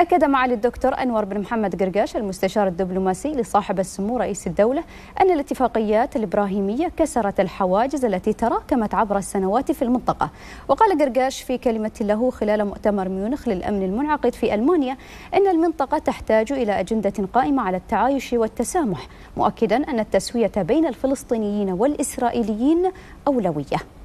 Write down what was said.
أكد معالي الدكتور أنور بن محمد قرقاش المستشار الدبلوماسي لصاحب السمو رئيس الدولة أن الاتفاقيات الإبراهيمية كسرت الحواجز التي تراكمت عبر السنوات في المنطقة وقال قرقاش في كلمة له خلال مؤتمر ميونخ للأمن المنعقد في ألمانيا أن المنطقة تحتاج إلى أجندة قائمة على التعايش والتسامح مؤكدا أن التسوية بين الفلسطينيين والإسرائيليين أولوية